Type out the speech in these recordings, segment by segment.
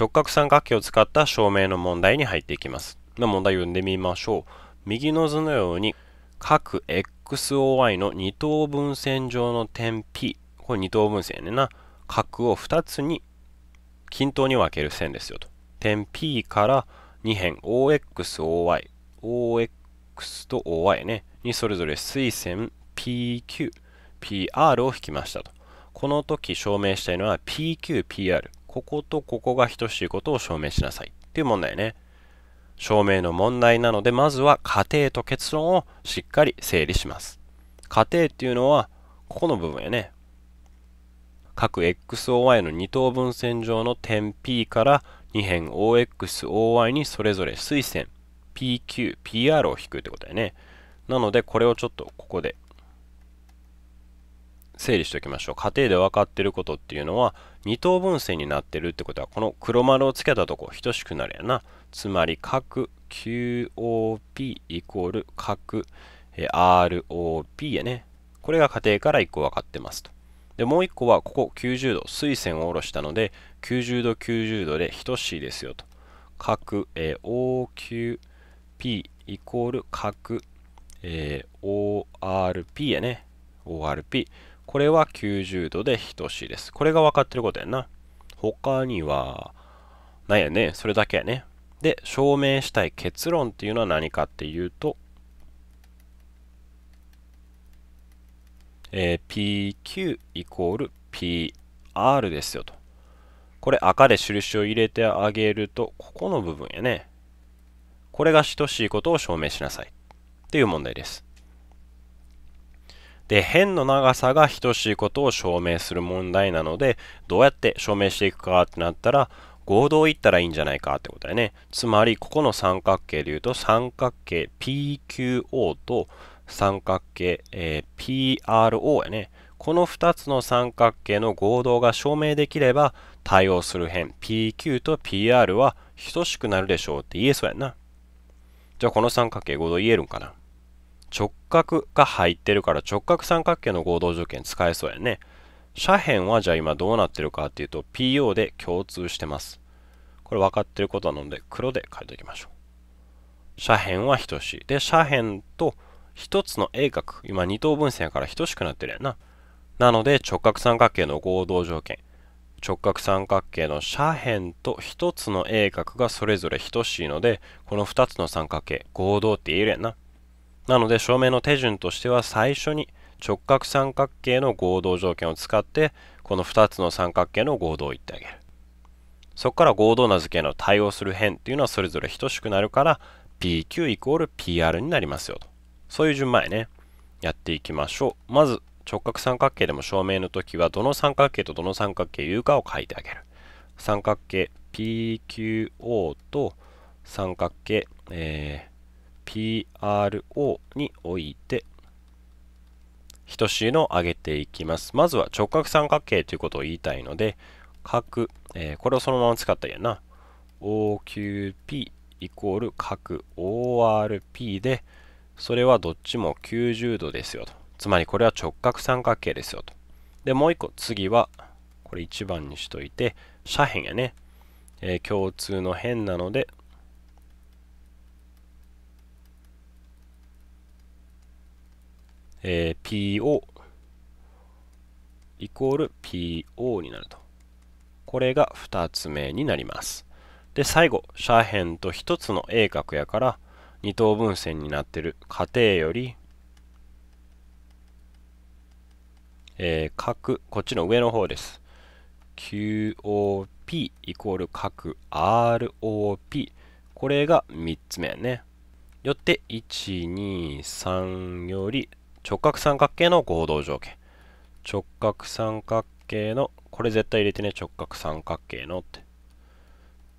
直角三角形を使った証明の問題に入っていきます。で問題を読んでみましょう。右の図のように、各 XOY の二等分線上の点 P、これ二等分線やねな、角を2つに均等に分ける線ですよと。点 P から2辺 OXOY、OX と OY ね、にそれぞれ垂線 PQ、PR を引きましたと。この時証明したいのは PQPR。こことここが等しいことを証明しなさいっていう問題ね。証明の問題なので、まずは仮定と結論をしっかり整理します。仮定っていうのは、ここの部分やね。各 XOY の二等分線上の点 P から2辺 OXOY にそれぞれ垂線 PQ、PR を引くってことだよね。なので、これをちょっとここで整理しておきましょう。家庭で分かってることっていうのは、二等分線になってるってことは、この黒丸をつけたとこ等しくなるやな。つまり、角 QOP イコール角 ROP やね。これが家庭から1個分かってますと。で、もう1個は、ここ90度、水線を下ろしたので、90度90度で等しいですよと。角 OQP イコール角 ORP やね。ORP。これは90度で等しいです。これが分かってることやな。他には、なんやね、それだけやね。で、証明したい結論っていうのは何かっていうと、えー、PQ イコール PR ですよと。これ赤で印を入れてあげると、ここの部分やね。これが等しいことを証明しなさい。っていう問題です。で、辺の長さが等しいことを証明する問題なので、どうやって証明していくかってなったら、合同行ったらいいんじゃないかってことだよね。つまり、ここの三角形で言うと、三角形 PQO と三角形、えー、PRO やね。この2つの三角形の合同が証明できれば、対応する辺 PQ と PR は等しくなるでしょうって言えそうやな。じゃあこの三角形合同言えるんかな直角が入ってるから直角三角形の合同条件使えそうやね。斜辺はじゃあ今どうなってるかっていうと PO で共通してます。これ分かってることなので黒で書いておきましょう。斜辺は等しい。で、斜辺と1つの鋭角、今2等分線やから等しくなってるやんな。なので直角三角形の合同条件。直角三角形の斜辺と1つの鋭角がそれぞれ等しいので、この2つの三角形、合同って言えるやんな。なので証明の手順としては最初に直角三角形の合同条件を使ってこの2つの三角形の合同を言ってあげるそこから合同な図形の対応する辺っていうのはそれぞれ等しくなるから PQ イコール PR になりますよとそういう順番やねやっていきましょうまず直角三角形でも証明の時はどの三角形とどの三角形言うかを書いてあげる三角形 PQO と三角形、え PRO において等しいのを上げていきます。まずは直角三角形ということを言いたいので、角、えー、これをそのまま使ったやな。OQP イコール角 ORP で、それはどっちも90度ですよと。つまりこれは直角三角形ですよと。で、もう一個、次は、これ1番にしといて、斜辺やね。えー、共通の辺なので、えー、PO イコール PO になると。これが2つ目になります。で、最後、斜辺と1つの鋭角やから二等分線になってる過程より、えー、角、こっちの上の方です。QOP イコール角 ROP。これが3つ目やね。よって、1、2、3より直角三角形の合同条件直角三角形のこれ絶対入れてね直角三角形のって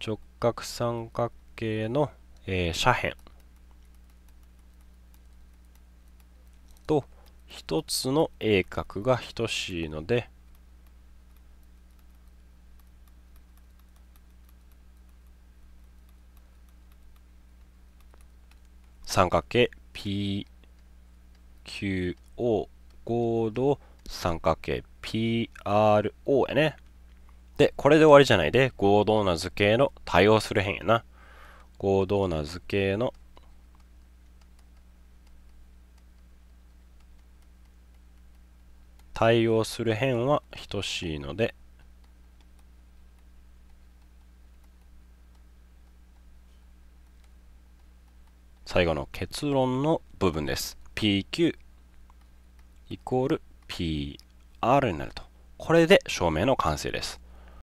直角三角形の、えー、斜辺と1つの鋭角が等しいので三角形 P QO 合同三角形 PRO やね。で、これで終わりじゃないで、合同な図形の対応する辺やな。合同な図形の対応する辺は等しいので、最後の結論の部分です。PQ イコール PR になると。これで証明の完成です。